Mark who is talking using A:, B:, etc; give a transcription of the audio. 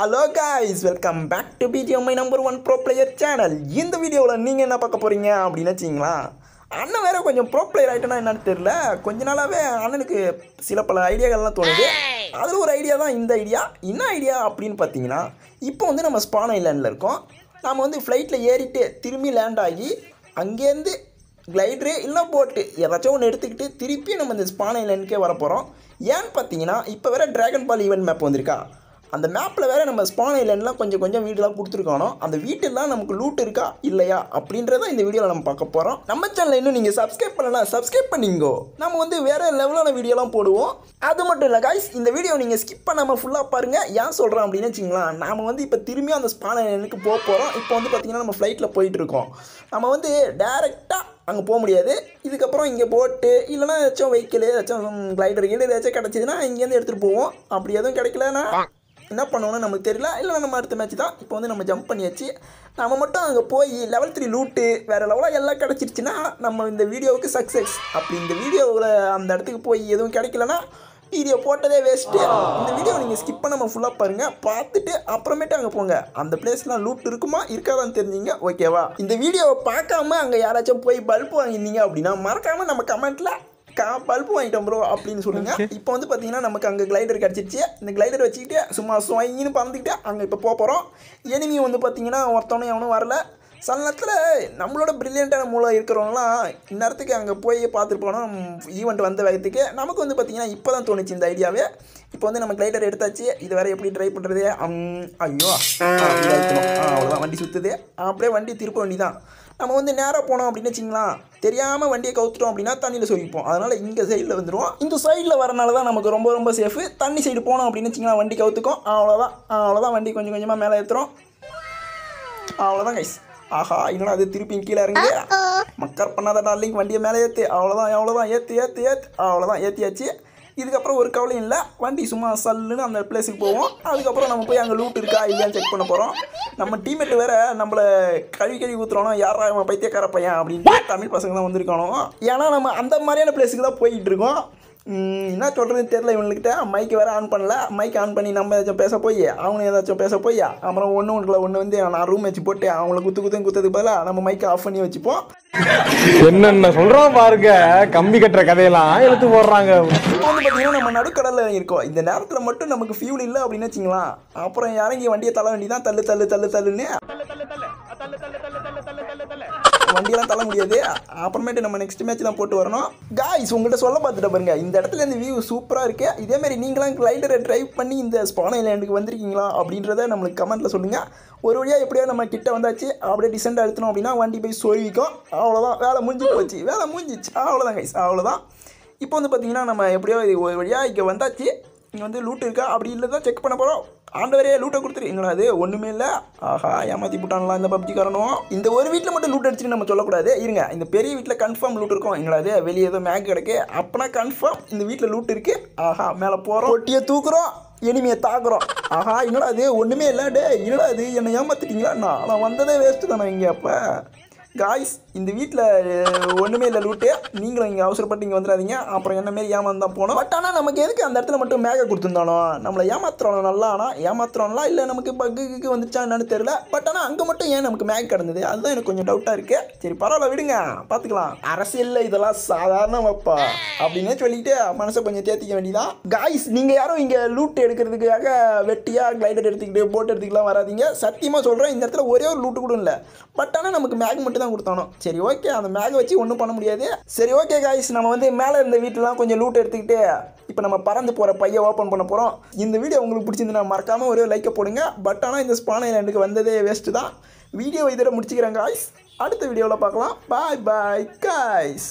A: hello guys welcome back to BGMI number one pro player channel இந்த வீடியோவில் நீங்கள் என்ன பார்க்க போகிறீங்க அப்படின்னு வச்சிங்களா அண்ணன் வேறு கொஞ்சம் ப்ரோ பிளேயர் ஆகிட்டேன்னா என்னன்னு தெரில கொஞ்ச நாளாகவே அண்ணனுக்கு சில பல ஐடியாக்கள்லாம் தோணுது அதில் ஒரு ஐடியா தான் இந்த ஐடியா என்ன ஐடியா அப்படின்னு பார்த்தீங்கன்னா இப்போ வந்து நம்ம ஸ்பான் ஐலாண்டில் இருக்கோம் நாம் வந்து ஃப்ளைட்டில் ஏறிட்டு திரும்பி லேண்ட் ஆகி அங்கேருந்து கிளைட்ரு இல்லை போட்டு ஏதாச்சும் ஒன்று எடுத்துக்கிட்டு திருப்பி நம்ம இந்த ஸ்பான் ஐலண்டுக்கே வரப்போகிறோம் ஏன்னு பார்த்தீங்கன்னா இப்போ வேறு ட்ராகன் பால் ஈவெண்ட் மேப் வந்திருக்கா அந்த மேப்பில் வேறு நம்ம ஸ்பான் ஐலண்ட்லாம் கொஞ்சம் கொஞ்சம் வீடுலாம் கொடுத்துருக்கானோ அந்த வீட்டெல்லாம் நமக்கு லூட் இருக்கா இல்லையா அப்படின்றத இந்த வீடியோவில் நம்ம பார்க்க போகிறோம் நம்ம சேனல் இன்னும் நீங்கள் சப்ஸ்கிரைப் பண்ணலாம் சப்ஸ்கிரைப் பண்ணிங்கோ நம்ம வந்து வேறு லெவலான வீடியோலாம் போடுவோம் அது மட்டும் இல்லை காய்ஸ் இந்த வீடியோ நீங்கள் ஸ்கிப் பண்ணாமல் ஃபுல்லாக பாருங்கள் ஏன் சொல்கிறேன் அப்படின்னு வச்சிங்களேன் நாம் வந்து இப்போ திரும்பியும் அந்த ஸ்பான் ஐலண்டுக்கு போக போகிறோம் இப்போ வந்து பார்த்திங்கன்னா நம்ம ஃப்ளைட்டில் போயிட்டுருக்கோம் நம்ம வந்து டேரெக்டாக அங்கே போக முடியாது இதுக்கப்புறம் இங்கே போட்டு இல்லைனா ஏதாச்சும் வெஹிக்கிள் ஏதாச்சும் கிளைடர் கீழே ஏதாச்சும் கிடச்சிதுன்னா இங்கேருந்து எடுத்துகிட்டு போவோம் அப்படி எதுவும் கிடைக்கலன்னா என்ன பண்ணணும்னு நமக்கு தெரியல இல்லை நம்ம அடுத்த மேட்ச் தான் இப்போ வந்து நம்ம ஜம்ப் பண்ணியாச்சு நம்ம மட்டும் அங்கே போய் லெவல் த்ரீ லூட்டு வேறு லெவலாக எல்லாம் கிடச்சிருச்சுன்னா நம்ம இந்த வீடியோவுக்கு சக்ஸஸ் அப்படி இந்த வீடியோவில் அந்த இடத்துக்கு போய் எதுவும் கிடைக்கலன்னா வீடியோ போட்டதே வேஸ்ட்டு இந்த வீடியோ நீங்கள் ஸ்கிப் நம்ம ஃபுல்லாக பாருங்கள் பார்த்துட்டு அப்புறமேட்டு அங்கே போங்க அந்த பிளேஸ்லாம் லூட் இருக்குமா இருக்காதான்னு தெரிஞ்சிங்க ஓகேவா இந்த வீடியோவை பார்க்காம அங்கே யாராச்சும் போய் பல்ப் வாங்கியிருந்தீங்க அப்படின்னா மறக்காமல் நம்ம கமெண்ட்டில் பல்ப் வாங்கிட்டோம் ப்ரோ அப்படின்னு சொல்லுங்க இப்போ வந்து பார்த்தீங்கன்னா நமக்கு அங்கே கிளைடர் கிடச்சிருச்சு இந்த கிளைடர் வச்சுக்கிட்டு சும்மா சுவையின்னு பறந்துக்கிட்டு அங்கே இப்போ போக போகிறோம் எனிமி வந்து பார்த்தீங்கன்னா ஒருத்தவனும் எவனும் வரல சில நேரத்தில் நம்மளோட பிரில்லியண்ட்டான மூலம் இருக்கிறவங்களாம் இந்நேரத்துக்கு அங்கே போய் பார்த்துருப்போனா ஈவெண்ட் வந்த வேகத்துக்கு நமக்கு வந்து பார்த்தீங்கன்னா இப்போ தான் தோணுச்சு இந்த ஐடியாவே இப்போ வந்து நம்ம கிளைடர் எடுத்தாச்சு இது வேறு எப்படி ட்ரை பண்ணுறது ஐயோ அவ்வளோதான் வண்டி சுற்றுது அப்படியே வண்டி திருப்ப வண்டி தான் நம்ம வந்து நேராக போனோம் அப்படின்னு வச்சிங்களா தெரியாமல் வண்டியை கவுத்துட்டோம் அப்படின்னா தண்ணியில் சொல்லிப்போம் அதனால் இங்கே சைடில் வந்துடுவோம் இந்த சைடில் வரனால தான் நமக்கு ரொம்ப ரொம்ப சேஃபு தண்ணி சைடு போனோம் அப்படின்னு வச்சிங்களா வண்டி கவுத்துக்கும் அவ்வளோதான் அவ்வளோதான் வண்டி கொஞ்சம் கொஞ்சமாக மேலே ஏற்றுறோம் அவ்வளோதான் கைஸ் ஆஹா இன்னும் அது திருப்பி கீழே இறங்கி மக்கர் பண்ணாதான் டார்லிங் வண்டியை மேலே ஏற்று அவ்வளோதான் எவ்வளோதான் ஏற்று ஏற்று ஏற்று அவ்வளோதான் ஏற்றியாச்சு இதுக்கப்புறம் ஒரு கவலையும் இல்லை வண்டி சும்மா சல்லுன்னு அந்த பிளேஸுக்கு போவோம் அதுக்கப்புறம் நம்ம போய் அங்கே லூட் இருக்கா இல்லையான்னு செக் பண்ண போகிறோம் நம்ம டீம்மேட் வேறு நம்மளை கழுவி கழுவி ஊற்றுறோம்னா யாரா பைத்தியக்கார பையன் அப்படின்ட்டு தமிழ் பசங்க தான் வந்திருக்கணும் ஏன்னா நம்ம அந்த மாதிரியான பிளேஸுக்கு தான் போயிட்டு இருக்கோம் என்ன சொல்கிறது தெரில இவனுக்கிட்ட மைக்கு வேறு ஆன் பண்ணல மைக் ஆன் பண்ணி நம்ம ஏதாச்சும் பேச போய் அவங்க ஏதாச்சும் பேச போய் அப்புறம் ஒன்று ஒன்றுல ஒன்று வந்து நான் ரூம் வச்சு போட்டு அவங்கள குத்து குத்து குத்துறதுக்கு பதிலாக நம்ம மைக்கை ஆஃப் பண்ணி வச்சுப்போம் என்னென்ன சொல்கிறோம் பாருங்க கம்பி கட்டுற கதையெல்லாம் எழுத்து போடுறாங்க பார்த்தீங்கன்னா நம்ம நடுக்கடலில் இருக்கோம் இந்த நேரத்தில் மட்டும் நமக்கு ஃபியூல் இல்லை அப்படின்னு வச்சுங்களா அப்புறம் இறங்கி வண்டியை தள்ள வேண்டி தான் தள்ளு தள்ளு தள்ளு தள்ளுன்னு வண்டியெல்லாம் தள்ள முடியாது அப்புறமேட்டு நம்ம நெக்ஸ்ட் மேட்ச் தான் போட்டு வரணும் காய்ஸ் உங்கள்கிட்ட சொல்ல பார்த்துட்டு பாருங்க இந்த இடத்துல இந்த வியூ சூப்பராக இருக்குது இதேமாரி நீங்களாம் கிளைடரை ட்ரைவ் பண்ணி இந்த ஸ்பானை லேண்டுக்கு வந்திருக்கீங்களா அப்படின்றத நம்மளுக்கு கமெண்ட்டில் சொல்லுங்கள் ஒரு வழியாக எப்படியோ நம்ம கிட்ட வந்தாச்சு அப்படியே டிசெண்ட் அழுத்தணும் அப்படின்னா வண்டி போய் சொல்லிக்கும் அவ்வளோதான் வேலை முடிஞ்சு போச்சு வேலை முடிஞ்சிச்சு அவ்வளோதான் கைஸ் அவ்வளோதான் இப்போ வந்து பார்த்தீங்கன்னா நம்ம எப்படியோ இது ஒரு வழியாக இங்கே வந்தாச்சு இங்கே வந்து லூட் இருக்கா அப்படி இல்லை தான் செக் பண்ண போகிறோம் ஆண்டவரே லூட்டை கொடுத்துரு என்னடா அது ஒன்றுமே இல்லை ஆஹா ஏமாற்றி போட்டான்லாம் இந்த பப்ஜி காரணம் இந்த ஒரு வீட்டில் மட்டும் லூட் அடிச்சுட்டு நம்ம சொல்லக்கூடாது இருங்க இந்த பெரிய வீட்டில் கன்ஃபார்ம் லூட் இருக்கும் என்னடா அது வெளியே ஏதோ மேக் கிடக்கு அப்போனா கன்ஃபார்ம் இந்த வீட்டில் லூட் இருக்குது ஆஹா மேலே போகிறோம் ஒட்டியை தூக்குறோம் எனிமையை தாக்குறோம் ஆஹா என்னடா அது ஒன்றுமே இல்லை டே என்னடா அது என்னை ஏமாத்திட்டீங்களா நான் நான் வந்ததே வேஸ்ட்டு தானே இங்கே அப்போ காய்ஸ் இந்த வீட்டில் ஒன்றுமே இல்லை லூட்டு நீங்களும் இங்கே அவசரப்பட்டு இங்கே வந்துடாதீங்க அப்புறம் என்ன மாரி ஏமாந்தான் போனோம் பட் ஆனால் நமக்கு எதுக்கு அந்த இடத்துல மட்டும் மேக கொடுத்துருந்தானோ நம்மளை ஏமாத்துறோம் நல்லா ஆனால் ஏமாத்துறோம்லாம் இல்லை நமக்கு கிக்கு வந்துச்சா என்னன்னு தெரில பட் ஆனால் அங்கே மட்டும் ஏன் நமக்கு மேக கிடந்தது அதுதான் எனக்கு கொஞ்சம் டவுட்டாக இருக்குது சரி பரவாயில்ல விடுங்க பார்த்துக்கலாம் அரசியலில் இதெல்லாம் சாதாரண வைப்பா அப்படின்னே சொல்லிட்டு மனசை கொஞ்சம் தேத்திக்க வேண்டியதான் காய்ஸ் நீங்கள் யாரும் இங்கே லூட் எடுக்கிறதுக்காக வெட்டியாக கிளைடர் எடுத்துக்கிட்டு போட் எடுத்துக்கலாம் வராதிங்க சத்தியமாக சொல்கிறேன் இந்த இடத்துல ஒரே ஒரு லூட்டு கூட இல்லை பட் ஆனால் நமக்கு மேக் மட்டும் தான் கொடுத்தானோ சரி ஓகே அந்த மேக வச்சு ஒன்றும் பண்ண முடியாது சரி ஓகே காய்ஸ் நம்ம வந்து மேலே இருந்த வீட்டிலலாம் கொஞ்சம் லூட் எடுத்துக்கிட்டு இப்போ நம்ம பறந்து போகிற பையை ஓப்பன் பண்ண போகிறோம் இந்த வீடியோ உங்களுக்கு பிடிச்சிருந்தா மறக்காமல் ஒரு லைக்கை போடுங்க பட் ஆனால் இந்த ஸ்பானை எனக்கு வந்ததே வேஸ்ட்டு தான் வீடியோ இதோட முடிச்சுக்கிறேன் காய்ஸ் அடுத்த வீடியோவில் பார்க்கலாம் பாய் பாய் காய்ஸ்